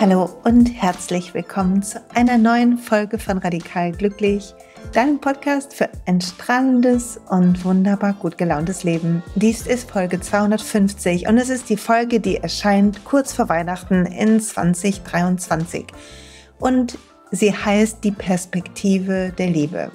Hallo und herzlich willkommen zu einer neuen Folge von Radikal Glücklich, deinem Podcast für ein strahlendes und wunderbar gut gelauntes Leben. Dies ist Folge 250 und es ist die Folge, die erscheint kurz vor Weihnachten in 2023. Und Sie heißt die Perspektive der Liebe.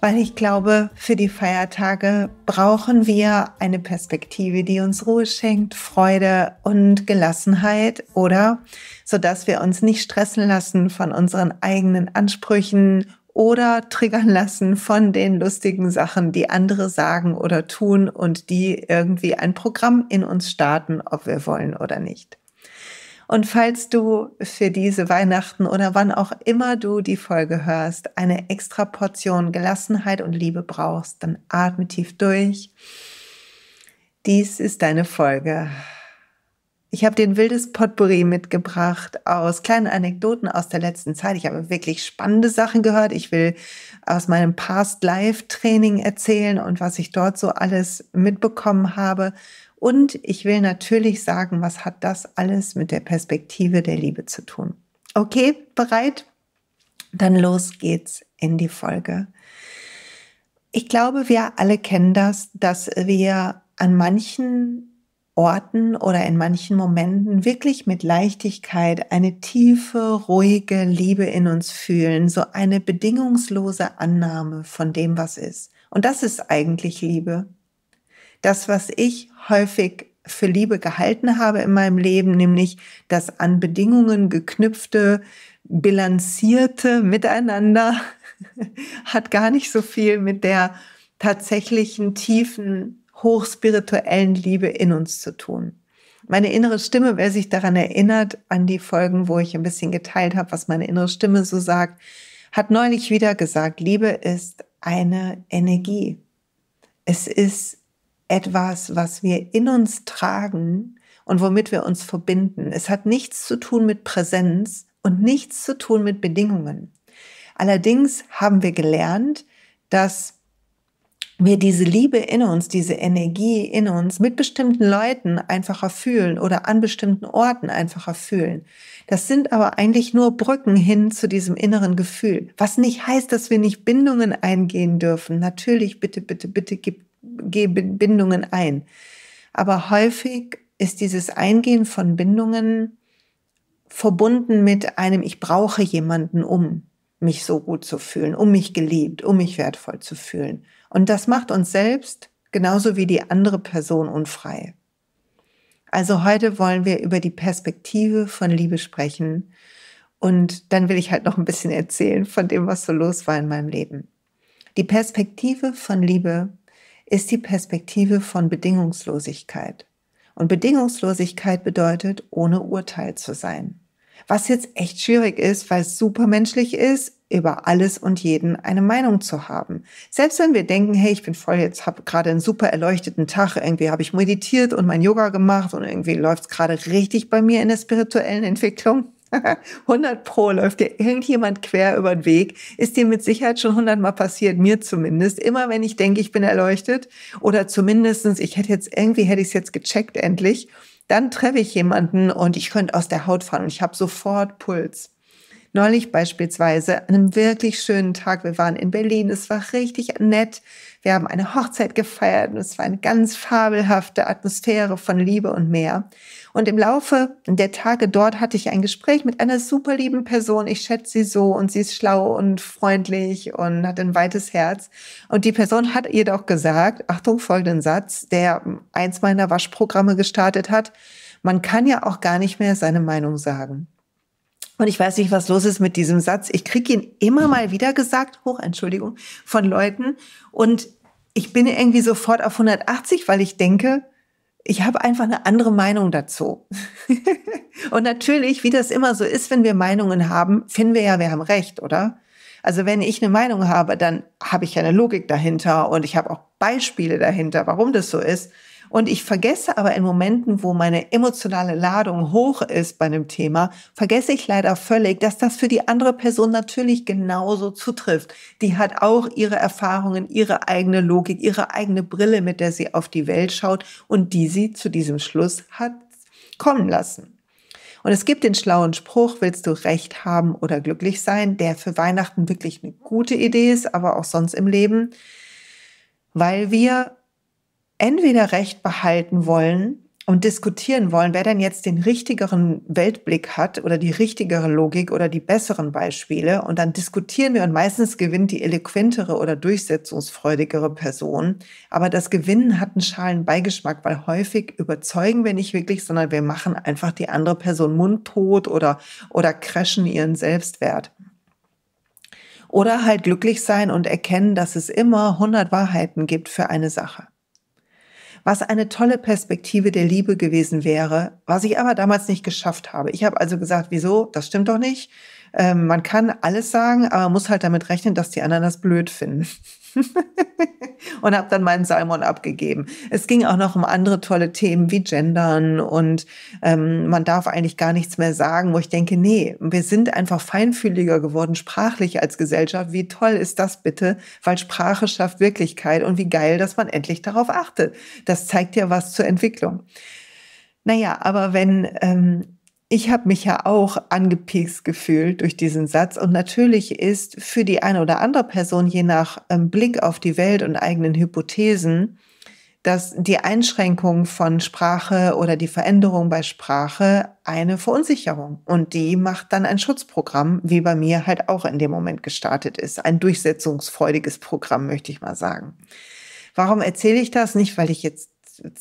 Weil ich glaube, für die Feiertage brauchen wir eine Perspektive, die uns Ruhe schenkt, Freude und Gelassenheit, oder? Sodass wir uns nicht stressen lassen von unseren eigenen Ansprüchen oder triggern lassen von den lustigen Sachen, die andere sagen oder tun und die irgendwie ein Programm in uns starten, ob wir wollen oder nicht. Und falls du für diese Weihnachten oder wann auch immer du die Folge hörst, eine extra Portion Gelassenheit und Liebe brauchst, dann atme tief durch. Dies ist deine Folge. Ich habe den wildes Potpourri mitgebracht aus kleinen Anekdoten aus der letzten Zeit. Ich habe wirklich spannende Sachen gehört. Ich will aus meinem Past Life Training erzählen und was ich dort so alles mitbekommen habe. Und ich will natürlich sagen, was hat das alles mit der Perspektive der Liebe zu tun? Okay, bereit? Dann los geht's in die Folge. Ich glaube, wir alle kennen das, dass wir an manchen Orten oder in manchen Momenten wirklich mit Leichtigkeit eine tiefe, ruhige Liebe in uns fühlen, so eine bedingungslose Annahme von dem, was ist. Und das ist eigentlich Liebe das, was ich häufig für Liebe gehalten habe in meinem Leben, nämlich das an Bedingungen geknüpfte, bilanzierte Miteinander, hat gar nicht so viel mit der tatsächlichen tiefen, hochspirituellen Liebe in uns zu tun. Meine innere Stimme, wer sich daran erinnert, an die Folgen, wo ich ein bisschen geteilt habe, was meine innere Stimme so sagt, hat neulich wieder gesagt, Liebe ist eine Energie. Es ist etwas, was wir in uns tragen und womit wir uns verbinden. Es hat nichts zu tun mit Präsenz und nichts zu tun mit Bedingungen. Allerdings haben wir gelernt, dass wir diese Liebe in uns, diese Energie in uns mit bestimmten Leuten einfacher fühlen oder an bestimmten Orten einfacher fühlen. Das sind aber eigentlich nur Brücken hin zu diesem inneren Gefühl. Was nicht heißt, dass wir nicht Bindungen eingehen dürfen. Natürlich, bitte, bitte, bitte gibt Bindungen ein. Aber häufig ist dieses Eingehen von Bindungen verbunden mit einem, ich brauche jemanden, um mich so gut zu fühlen, um mich geliebt, um mich wertvoll zu fühlen. Und das macht uns selbst genauso wie die andere Person unfrei. Also heute wollen wir über die Perspektive von Liebe sprechen. Und dann will ich halt noch ein bisschen erzählen von dem, was so los war in meinem Leben. Die Perspektive von Liebe ist die Perspektive von Bedingungslosigkeit. Und Bedingungslosigkeit bedeutet, ohne Urteil zu sein. Was jetzt echt schwierig ist, weil es supermenschlich ist, über alles und jeden eine Meinung zu haben. Selbst wenn wir denken, hey, ich bin voll, jetzt habe gerade einen super erleuchteten Tag, irgendwie habe ich meditiert und mein Yoga gemacht und irgendwie läuft es gerade richtig bei mir in der spirituellen Entwicklung. 100 Pro läuft dir irgendjemand quer über den Weg, ist dir mit Sicherheit schon 100 Mal passiert, mir zumindest. Immer wenn ich denke, ich bin erleuchtet oder zumindestens, ich hätte jetzt irgendwie, hätte ich es jetzt gecheckt endlich, dann treffe ich jemanden und ich könnte aus der Haut fahren und ich habe sofort Puls. Neulich beispielsweise, an einem wirklich schönen Tag, wir waren in Berlin, es war richtig nett, wir haben eine Hochzeit gefeiert und es war eine ganz fabelhafte Atmosphäre von Liebe und mehr. Und im Laufe der Tage dort hatte ich ein Gespräch mit einer super lieben Person. Ich schätze sie so und sie ist schlau und freundlich und hat ein weites Herz. Und die Person hat ihr doch gesagt, Achtung, folgenden Satz, der eins meiner Waschprogramme gestartet hat. Man kann ja auch gar nicht mehr seine Meinung sagen. Und ich weiß nicht, was los ist mit diesem Satz. Ich kriege ihn immer mal wieder gesagt, hoch, Entschuldigung, von Leuten. Und ich bin irgendwie sofort auf 180, weil ich denke, ich habe einfach eine andere Meinung dazu. und natürlich, wie das immer so ist, wenn wir Meinungen haben, finden wir ja, wir haben recht, oder? Also wenn ich eine Meinung habe, dann habe ich ja eine Logik dahinter und ich habe auch Beispiele dahinter, warum das so ist. Und ich vergesse aber in Momenten, wo meine emotionale Ladung hoch ist bei einem Thema, vergesse ich leider völlig, dass das für die andere Person natürlich genauso zutrifft. Die hat auch ihre Erfahrungen, ihre eigene Logik, ihre eigene Brille, mit der sie auf die Welt schaut und die sie zu diesem Schluss hat kommen lassen. Und es gibt den schlauen Spruch, willst du recht haben oder glücklich sein, der für Weihnachten wirklich eine gute Idee ist, aber auch sonst im Leben, weil wir entweder Recht behalten wollen und diskutieren wollen, wer denn jetzt den richtigeren Weltblick hat oder die richtigere Logik oder die besseren Beispiele. Und dann diskutieren wir und meistens gewinnt die eloquentere oder durchsetzungsfreudigere Person. Aber das Gewinnen hat einen schalen Beigeschmack, weil häufig überzeugen wir nicht wirklich, sondern wir machen einfach die andere Person mundtot oder, oder crashen ihren Selbstwert. Oder halt glücklich sein und erkennen, dass es immer 100 Wahrheiten gibt für eine Sache was eine tolle Perspektive der Liebe gewesen wäre, was ich aber damals nicht geschafft habe. Ich habe also gesagt, wieso, das stimmt doch nicht. Ähm, man kann alles sagen, aber man muss halt damit rechnen, dass die anderen das blöd finden. und habe dann meinen Salmon abgegeben. Es ging auch noch um andere tolle Themen wie Gendern und ähm, man darf eigentlich gar nichts mehr sagen, wo ich denke, nee, wir sind einfach feinfühliger geworden, sprachlich als Gesellschaft. Wie toll ist das bitte? Weil Sprache schafft Wirklichkeit und wie geil, dass man endlich darauf achtet. Das zeigt ja was zur Entwicklung. Naja, aber wenn ähm, ich habe mich ja auch angepiekst gefühlt durch diesen Satz. Und natürlich ist für die eine oder andere Person, je nach ähm, Blick auf die Welt und eigenen Hypothesen, dass die Einschränkung von Sprache oder die Veränderung bei Sprache eine Verunsicherung. Und die macht dann ein Schutzprogramm, wie bei mir halt auch in dem Moment gestartet ist. Ein durchsetzungsfreudiges Programm, möchte ich mal sagen. Warum erzähle ich das? Nicht, weil ich jetzt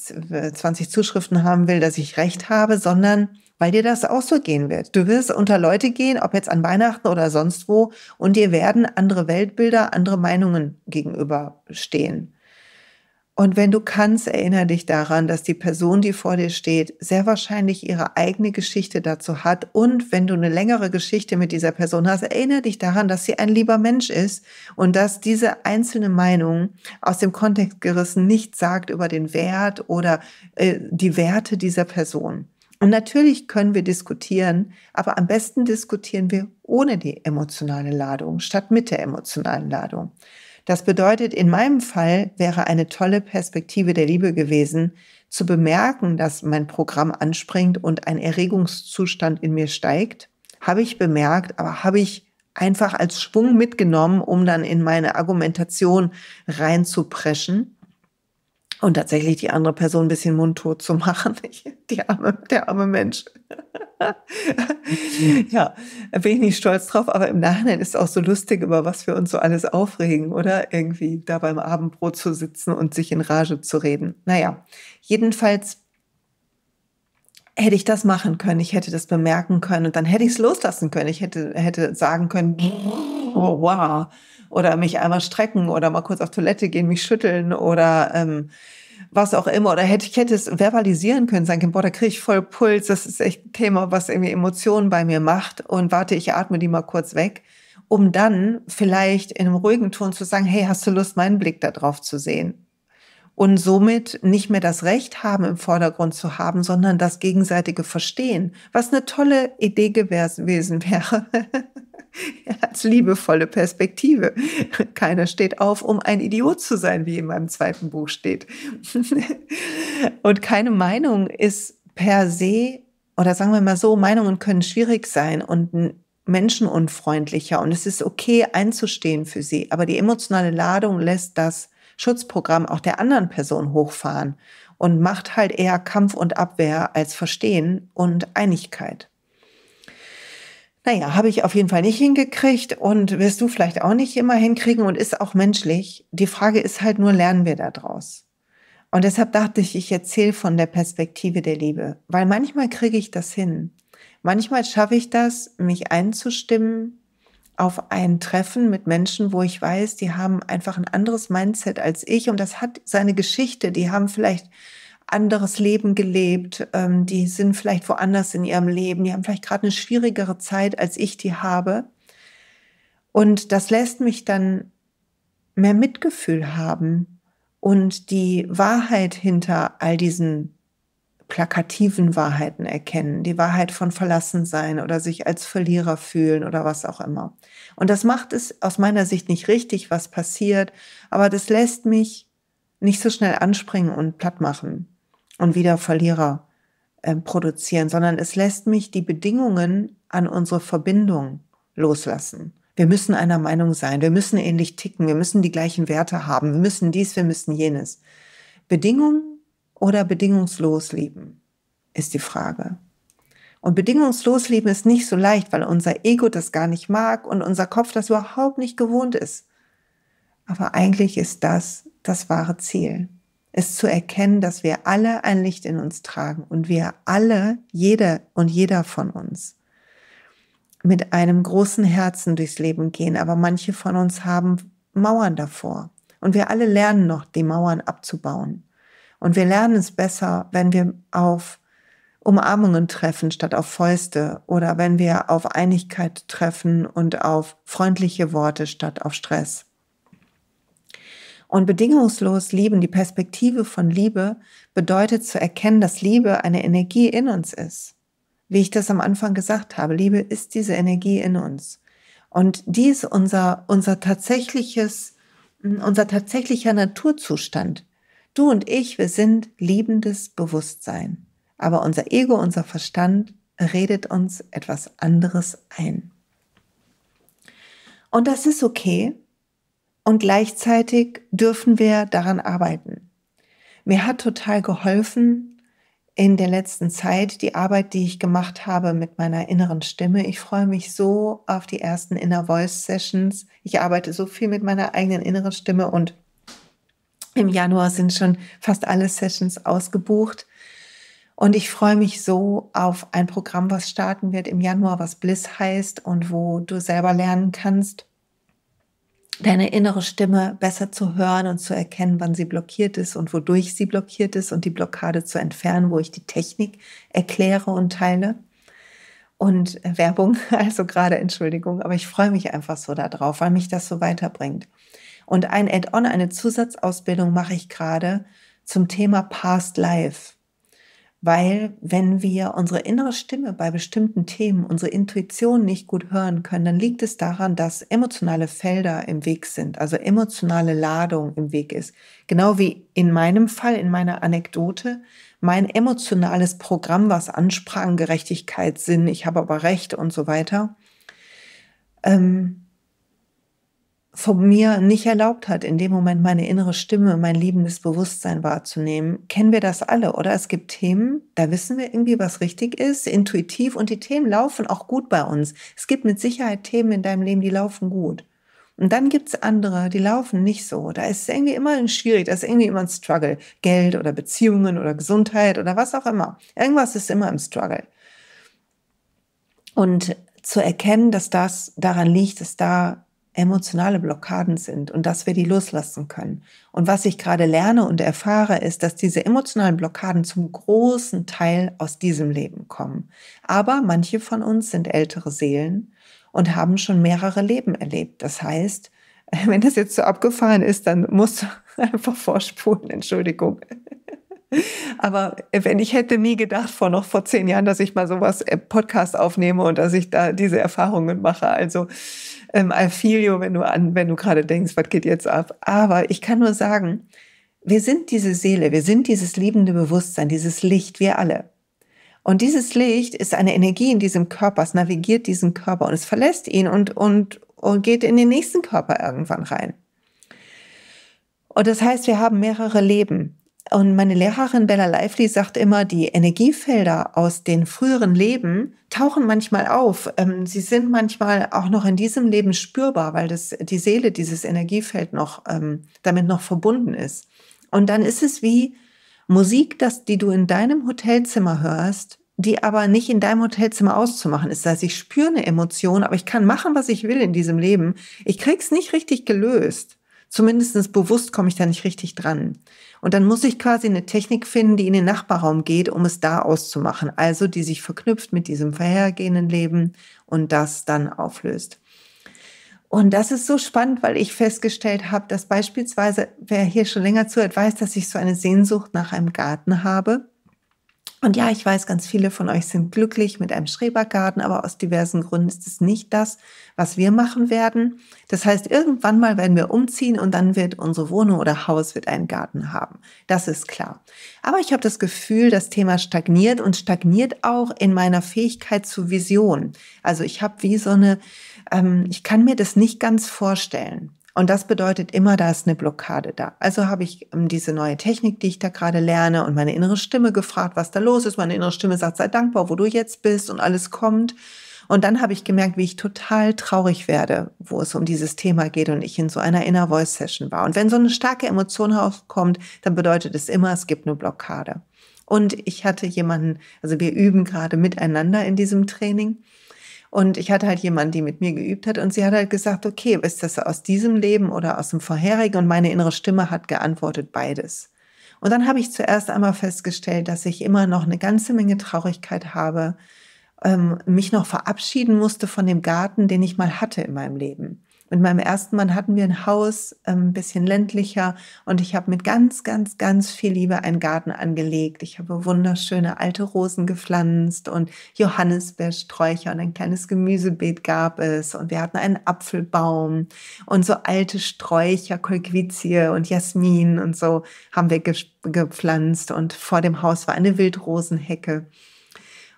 20 Zuschriften haben will, dass ich recht habe, sondern weil dir das auch so gehen wird. Du wirst unter Leute gehen, ob jetzt an Weihnachten oder sonst wo, und dir werden andere Weltbilder, andere Meinungen gegenüberstehen. Und wenn du kannst, erinnere dich daran, dass die Person, die vor dir steht, sehr wahrscheinlich ihre eigene Geschichte dazu hat. Und wenn du eine längere Geschichte mit dieser Person hast, erinnere dich daran, dass sie ein lieber Mensch ist und dass diese einzelne Meinung aus dem Kontext gerissen nichts sagt über den Wert oder äh, die Werte dieser Person. Und natürlich können wir diskutieren, aber am besten diskutieren wir ohne die emotionale Ladung statt mit der emotionalen Ladung. Das bedeutet, in meinem Fall wäre eine tolle Perspektive der Liebe gewesen, zu bemerken, dass mein Programm anspringt und ein Erregungszustand in mir steigt. Habe ich bemerkt, aber habe ich einfach als Schwung mitgenommen, um dann in meine Argumentation reinzupreschen. Und tatsächlich die andere Person ein bisschen mundtot zu machen. Die arme, der arme Mensch. ja, bin ich nicht stolz drauf, aber im Nachhinein ist es auch so lustig, über was wir uns so alles aufregen, oder? Irgendwie da beim Abendbrot zu sitzen und sich in Rage zu reden. Naja, jedenfalls hätte ich das machen können, ich hätte das bemerken können und dann hätte ich es loslassen können. Ich hätte, hätte sagen können, oh, wow, oder mich einmal strecken oder mal kurz auf Toilette gehen, mich schütteln oder ähm, was auch immer. Oder hätte ich hätte es verbalisieren können, sagen können, boah, da kriege ich voll Puls, das ist echt ein Thema, was irgendwie Emotionen bei mir macht und warte, ich atme die mal kurz weg, um dann vielleicht in einem ruhigen Ton zu sagen, hey, hast du Lust, meinen Blick da drauf zu sehen? und somit nicht mehr das Recht haben, im Vordergrund zu haben, sondern das gegenseitige Verstehen, was eine tolle Idee gewesen wäre. Als liebevolle Perspektive. Keiner steht auf, um ein Idiot zu sein, wie in meinem zweiten Buch steht. Und keine Meinung ist per se, oder sagen wir mal so, Meinungen können schwierig sein und menschenunfreundlicher. Und es ist okay, einzustehen für sie. Aber die emotionale Ladung lässt das Schutzprogramm auch der anderen Person hochfahren und macht halt eher Kampf und Abwehr als Verstehen und Einigkeit. Naja, habe ich auf jeden Fall nicht hingekriegt und wirst du vielleicht auch nicht immer hinkriegen und ist auch menschlich. Die Frage ist halt nur, lernen wir da draus? Und deshalb dachte ich, ich erzähle von der Perspektive der Liebe, weil manchmal kriege ich das hin. Manchmal schaffe ich das, mich einzustimmen auf ein Treffen mit Menschen, wo ich weiß, die haben einfach ein anderes Mindset als ich und das hat seine Geschichte. Die haben vielleicht anderes Leben gelebt, ähm, die sind vielleicht woanders in ihrem Leben, die haben vielleicht gerade eine schwierigere Zeit, als ich die habe. Und das lässt mich dann mehr Mitgefühl haben und die Wahrheit hinter all diesen plakativen Wahrheiten erkennen, die Wahrheit von verlassen sein oder sich als Verlierer fühlen oder was auch immer. Und das macht es aus meiner Sicht nicht richtig, was passiert, aber das lässt mich nicht so schnell anspringen und platt machen und wieder Verlierer äh, produzieren, sondern es lässt mich die Bedingungen an unsere Verbindung loslassen. Wir müssen einer Meinung sein, wir müssen ähnlich ticken, wir müssen die gleichen Werte haben, wir müssen dies, wir müssen jenes. Bedingungen oder bedingungslos lieben, ist die Frage. Und bedingungslos lieben ist nicht so leicht, weil unser Ego das gar nicht mag und unser Kopf das überhaupt nicht gewohnt ist. Aber eigentlich ist das das wahre Ziel. Es zu erkennen, dass wir alle ein Licht in uns tragen und wir alle, jede und jeder von uns, mit einem großen Herzen durchs Leben gehen. Aber manche von uns haben Mauern davor. Und wir alle lernen noch, die Mauern abzubauen. Und wir lernen es besser, wenn wir auf Umarmungen treffen statt auf Fäuste oder wenn wir auf Einigkeit treffen und auf freundliche Worte statt auf Stress. Und bedingungslos lieben, die Perspektive von Liebe bedeutet zu erkennen, dass Liebe eine Energie in uns ist. Wie ich das am Anfang gesagt habe, Liebe ist diese Energie in uns. Und die ist unser, unser tatsächliches, unser tatsächlicher Naturzustand. Du und ich, wir sind liebendes Bewusstsein. Aber unser Ego, unser Verstand redet uns etwas anderes ein. Und das ist okay. Und gleichzeitig dürfen wir daran arbeiten. Mir hat total geholfen in der letzten Zeit die Arbeit, die ich gemacht habe mit meiner inneren Stimme. Ich freue mich so auf die ersten Inner Voice Sessions. Ich arbeite so viel mit meiner eigenen inneren Stimme und im Januar sind schon fast alle Sessions ausgebucht. Und ich freue mich so auf ein Programm, was starten wird im Januar, was Bliss heißt und wo du selber lernen kannst, deine innere Stimme besser zu hören und zu erkennen, wann sie blockiert ist und wodurch sie blockiert ist und die Blockade zu entfernen, wo ich die Technik erkläre und teile. Und Werbung, also gerade Entschuldigung, aber ich freue mich einfach so darauf, weil mich das so weiterbringt. Und ein Add-on, eine Zusatzausbildung mache ich gerade zum Thema Past Life. Weil wenn wir unsere innere Stimme bei bestimmten Themen, unsere Intuition nicht gut hören können, dann liegt es daran, dass emotionale Felder im Weg sind, also emotionale Ladung im Weg ist. Genau wie in meinem Fall, in meiner Anekdote, mein emotionales Programm, was ansprang, Gerechtigkeit, Sinn, ich habe aber Recht und so weiter. Ähm, von mir nicht erlaubt hat, in dem Moment meine innere Stimme, mein liebendes Bewusstsein wahrzunehmen. Kennen wir das alle, oder? Es gibt Themen, da wissen wir irgendwie, was richtig ist, intuitiv und die Themen laufen auch gut bei uns. Es gibt mit Sicherheit Themen in deinem Leben, die laufen gut. Und dann gibt's andere, die laufen nicht so. Da ist es irgendwie immer ein schwierig, da ist irgendwie immer ein Struggle. Geld oder Beziehungen oder Gesundheit oder was auch immer. Irgendwas ist immer im Struggle. Und zu erkennen, dass das daran liegt, dass da emotionale Blockaden sind und dass wir die loslassen können. Und was ich gerade lerne und erfahre, ist, dass diese emotionalen Blockaden zum großen Teil aus diesem Leben kommen. Aber manche von uns sind ältere Seelen und haben schon mehrere Leben erlebt. Das heißt, wenn das jetzt so abgefahren ist, dann musst du einfach vorspulen, Entschuldigung. Aber wenn ich hätte nie gedacht vor noch vor zehn Jahren, dass ich mal sowas äh, Podcast aufnehme und dass ich da diese Erfahrungen mache. Also ähm, Alfilio, wenn du an, wenn du gerade denkst, was geht jetzt ab? Aber ich kann nur sagen, wir sind diese Seele, wir sind dieses liebende Bewusstsein, dieses Licht, wir alle. Und dieses Licht ist eine Energie in diesem Körper, es navigiert diesen Körper und es verlässt ihn und, und, und geht in den nächsten Körper irgendwann rein. Und das heißt, wir haben mehrere Leben. Und meine Lehrerin Bella Lively sagt immer, die Energiefelder aus den früheren Leben tauchen manchmal auf. Ähm, sie sind manchmal auch noch in diesem Leben spürbar, weil das, die Seele dieses Energiefeld noch ähm, damit noch verbunden ist. Und dann ist es wie Musik, das, die du in deinem Hotelzimmer hörst, die aber nicht in deinem Hotelzimmer auszumachen ist. Das heißt, ich spüre eine Emotion, aber ich kann machen, was ich will in diesem Leben. Ich krieg's nicht richtig gelöst. Zumindest bewusst komme ich da nicht richtig dran. Und dann muss ich quasi eine Technik finden, die in den Nachbarraum geht, um es da auszumachen. Also die sich verknüpft mit diesem vorhergehenden Leben und das dann auflöst. Und das ist so spannend, weil ich festgestellt habe, dass beispielsweise, wer hier schon länger zuhört, weiß, dass ich so eine Sehnsucht nach einem Garten habe. Und ja, ich weiß, ganz viele von euch sind glücklich mit einem Schrebergarten, aber aus diversen Gründen ist es nicht das, was wir machen werden. Das heißt, irgendwann mal werden wir umziehen und dann wird unsere Wohnung oder Haus wird einen Garten haben. Das ist klar. Aber ich habe das Gefühl, das Thema stagniert und stagniert auch in meiner Fähigkeit zu Vision. Also ich habe wie so eine, ähm, ich kann mir das nicht ganz vorstellen. Und das bedeutet immer, da ist eine Blockade da. Also habe ich ähm, diese neue Technik, die ich da gerade lerne und meine innere Stimme gefragt, was da los ist. Meine innere Stimme sagt, sei dankbar, wo du jetzt bist und alles kommt. Und dann habe ich gemerkt, wie ich total traurig werde, wo es um dieses Thema geht und ich in so einer Inner Voice Session war. Und wenn so eine starke Emotion aufkommt, dann bedeutet es immer, es gibt eine Blockade. Und ich hatte jemanden, also wir üben gerade miteinander in diesem Training. Und ich hatte halt jemanden, die mit mir geübt hat und sie hat halt gesagt, okay, ist das aus diesem Leben oder aus dem vorherigen? Und meine innere Stimme hat geantwortet, beides. Und dann habe ich zuerst einmal festgestellt, dass ich immer noch eine ganze Menge Traurigkeit habe, ähm, mich noch verabschieden musste von dem Garten, den ich mal hatte in meinem Leben. Mit meinem ersten Mann hatten wir ein Haus, ähm, ein bisschen ländlicher und ich habe mit ganz, ganz, ganz viel Liebe einen Garten angelegt. Ich habe wunderschöne alte Rosen gepflanzt und Johannisbeersträucher und ein kleines Gemüsebeet gab es und wir hatten einen Apfelbaum und so alte Sträucher, Kolquizie und Jasmin und so haben wir gepflanzt und vor dem Haus war eine Wildrosenhecke.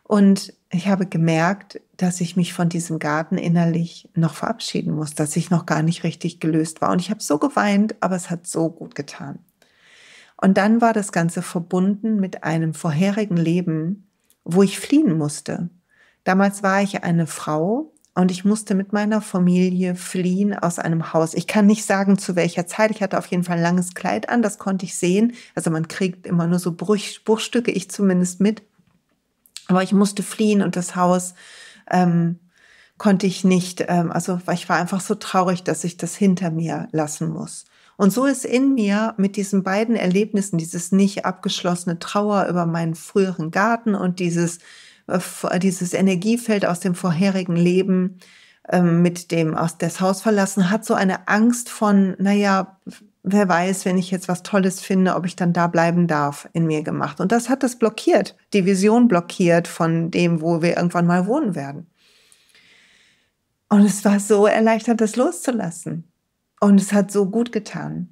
Und ich habe gemerkt, dass ich mich von diesem Garten innerlich noch verabschieden muss, dass ich noch gar nicht richtig gelöst war. Und ich habe so geweint, aber es hat so gut getan. Und dann war das Ganze verbunden mit einem vorherigen Leben, wo ich fliehen musste. Damals war ich eine Frau und ich musste mit meiner Familie fliehen aus einem Haus. Ich kann nicht sagen, zu welcher Zeit. Ich hatte auf jeden Fall ein langes Kleid an, das konnte ich sehen. Also man kriegt immer nur so Bruchstücke, ich zumindest mit. Aber ich musste fliehen und das Haus ähm, konnte ich nicht, ähm, also ich war einfach so traurig, dass ich das hinter mir lassen muss. Und so ist in mir mit diesen beiden Erlebnissen, dieses nicht abgeschlossene Trauer über meinen früheren Garten und dieses, äh, dieses Energiefeld aus dem vorherigen Leben äh, mit dem aus das Haus verlassen, hat so eine Angst von, naja, wer weiß, wenn ich jetzt was Tolles finde, ob ich dann da bleiben darf, in mir gemacht. Und das hat das blockiert, die Vision blockiert von dem, wo wir irgendwann mal wohnen werden. Und es war so erleichtert, das loszulassen. Und es hat so gut getan.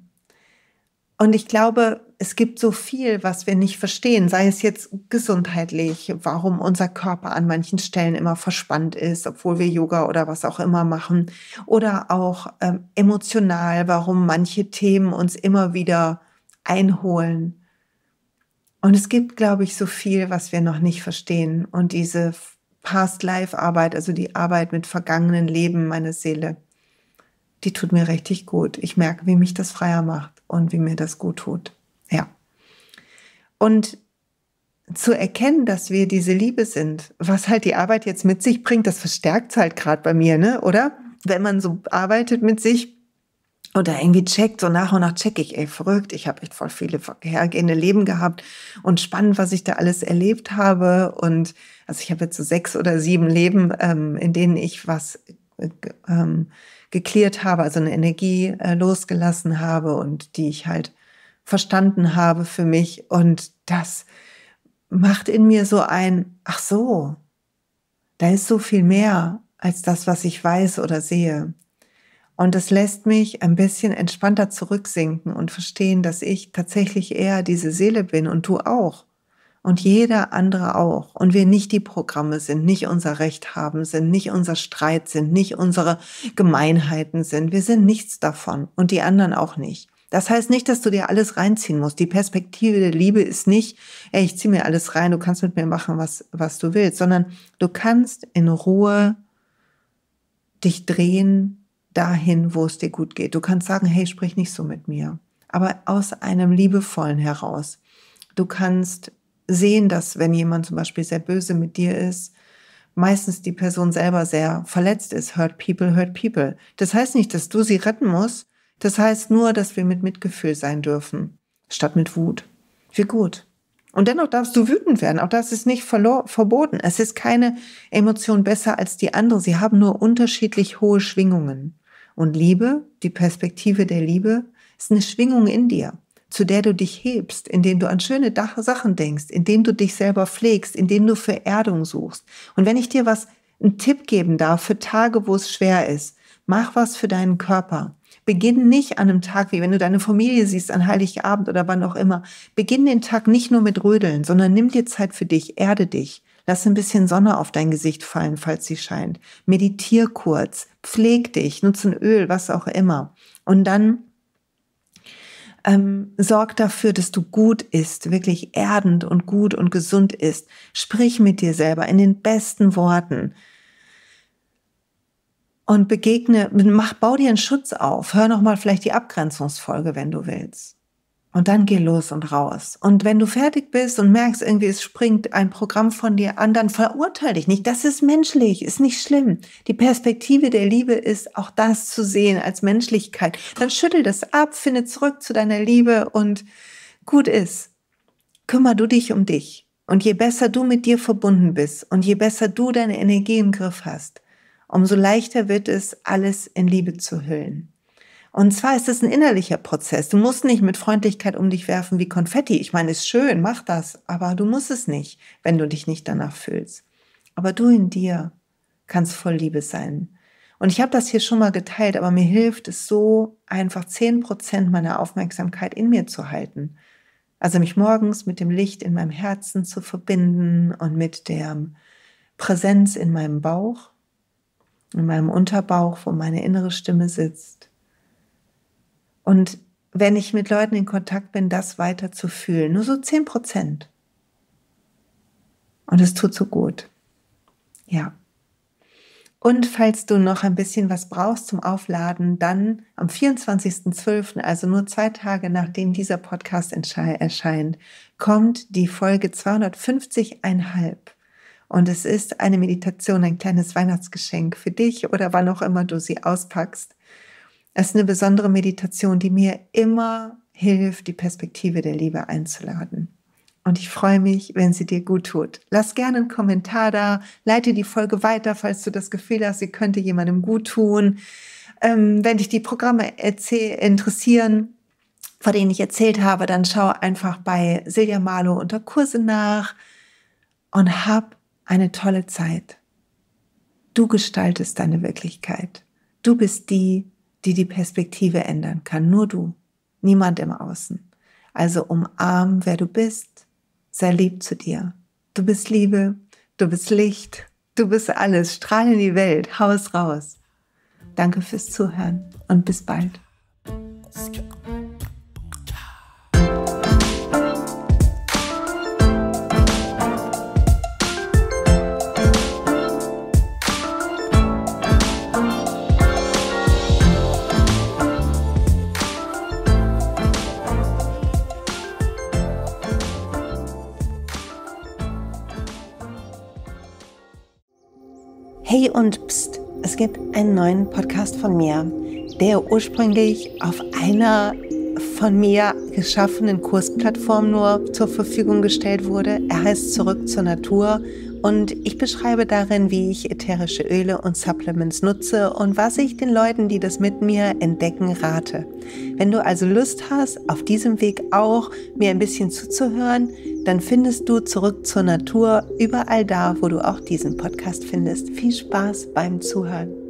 Und ich glaube, es gibt so viel, was wir nicht verstehen, sei es jetzt gesundheitlich, warum unser Körper an manchen Stellen immer verspannt ist, obwohl wir Yoga oder was auch immer machen, oder auch ähm, emotional, warum manche Themen uns immer wieder einholen. Und es gibt, glaube ich, so viel, was wir noch nicht verstehen. Und diese Past-Life-Arbeit, also die Arbeit mit vergangenen Leben meiner Seele, die tut mir richtig gut. Ich merke, wie mich das freier macht und wie mir das gut tut. Und zu erkennen, dass wir diese Liebe sind, was halt die Arbeit jetzt mit sich bringt, das verstärkt es halt gerade bei mir, ne? Oder? Wenn man so arbeitet mit sich und da irgendwie checkt, so nach und nach check ich, ey, verrückt, ich habe echt voll viele hergehende Leben gehabt und spannend, was ich da alles erlebt habe. Und also ich habe jetzt so sechs oder sieben Leben, ähm, in denen ich was äh, ähm, geklärt habe, also eine Energie äh, losgelassen habe und die ich halt verstanden habe für mich. Und das macht in mir so ein, ach so, da ist so viel mehr als das, was ich weiß oder sehe. Und es lässt mich ein bisschen entspannter zurücksinken und verstehen, dass ich tatsächlich eher diese Seele bin und du auch. Und jeder andere auch. Und wir nicht die Programme sind, nicht unser Recht haben sind, nicht unser Streit sind, nicht unsere Gemeinheiten sind. Wir sind nichts davon und die anderen auch nicht. Das heißt nicht, dass du dir alles reinziehen musst. Die Perspektive der Liebe ist nicht, ey, ich ziehe mir alles rein, du kannst mit mir machen, was, was du willst, sondern du kannst in Ruhe dich drehen dahin, wo es dir gut geht. Du kannst sagen, hey, sprich nicht so mit mir, aber aus einem liebevollen heraus. Du kannst sehen, dass wenn jemand zum Beispiel sehr böse mit dir ist, meistens die Person selber sehr verletzt ist. Hurt people, hurt people. Das heißt nicht, dass du sie retten musst, das heißt nur, dass wir mit Mitgefühl sein dürfen, statt mit Wut. Wie gut. Und dennoch darfst du wütend werden. Auch das ist nicht verboten. Es ist keine Emotion besser als die andere. Sie haben nur unterschiedlich hohe Schwingungen. Und Liebe, die Perspektive der Liebe, ist eine Schwingung in dir, zu der du dich hebst, indem du an schöne Sachen denkst, indem du dich selber pflegst, indem du für Erdung suchst. Und wenn ich dir was, einen Tipp geben darf für Tage, wo es schwer ist, mach was für deinen Körper. Beginn nicht an einem Tag, wie wenn du deine Familie siehst, an Heiligabend oder wann auch immer. Beginn den Tag nicht nur mit Rödeln, sondern nimm dir Zeit für dich, erde dich. Lass ein bisschen Sonne auf dein Gesicht fallen, falls sie scheint. Meditier kurz, pfleg dich, nutze ein Öl, was auch immer. Und dann ähm, sorg dafür, dass du gut ist, wirklich erdend und gut und gesund ist. Sprich mit dir selber in den besten Worten und begegne, mach, bau dir einen Schutz auf, hör nochmal vielleicht die Abgrenzungsfolge, wenn du willst. Und dann geh los und raus. Und wenn du fertig bist und merkst, irgendwie es springt ein Programm von dir an, dann verurteile dich nicht. Das ist menschlich, ist nicht schlimm. Die Perspektive der Liebe ist auch das zu sehen als Menschlichkeit. Dann schüttel das ab, finde zurück zu deiner Liebe und gut ist. Kümmer du dich um dich. Und je besser du mit dir verbunden bist und je besser du deine Energie im Griff hast, umso leichter wird es, alles in Liebe zu hüllen. Und zwar ist es ein innerlicher Prozess. Du musst nicht mit Freundlichkeit um dich werfen wie Konfetti. Ich meine, ist schön, mach das, aber du musst es nicht, wenn du dich nicht danach fühlst. Aber du in dir kannst voll Liebe sein. Und ich habe das hier schon mal geteilt, aber mir hilft es so, einfach zehn Prozent meiner Aufmerksamkeit in mir zu halten. Also mich morgens mit dem Licht in meinem Herzen zu verbinden und mit der Präsenz in meinem Bauch in meinem Unterbauch, wo meine innere Stimme sitzt. Und wenn ich mit Leuten in Kontakt bin, das weiter zu fühlen, nur so 10 Prozent. Und es tut so gut. Ja. Und falls du noch ein bisschen was brauchst zum Aufladen, dann am 24.12., also nur zwei Tage nachdem dieser Podcast erscheint, kommt die Folge 250,5 und es ist eine Meditation, ein kleines Weihnachtsgeschenk für dich oder wann auch immer du sie auspackst. Es ist eine besondere Meditation, die mir immer hilft, die Perspektive der Liebe einzuladen. Und ich freue mich, wenn sie dir gut tut. Lass gerne einen Kommentar da, leite die Folge weiter, falls du das Gefühl hast, sie könnte jemandem gut tun. Ähm, wenn dich die Programme interessieren, vor denen ich erzählt habe, dann schau einfach bei Silja Malo unter Kurse nach und hab eine tolle Zeit. Du gestaltest deine Wirklichkeit. Du bist die, die die Perspektive ändern kann. Nur du, niemand im Außen. Also umarm, wer du bist. Sei lieb zu dir. Du bist Liebe, du bist Licht, du bist alles. Strahl in die Welt, haus raus. Danke fürs Zuhören und bis bald. Hey und Psst, es gibt einen neuen Podcast von mir, der ursprünglich auf einer von mir geschaffenen Kursplattform nur zur Verfügung gestellt wurde. Er heißt Zurück zur Natur und ich beschreibe darin, wie ich ätherische Öle und Supplements nutze und was ich den Leuten, die das mit mir entdecken, rate. Wenn du also Lust hast, auf diesem Weg auch mir ein bisschen zuzuhören, dann findest du zurück zur Natur überall da, wo du auch diesen Podcast findest. Viel Spaß beim Zuhören.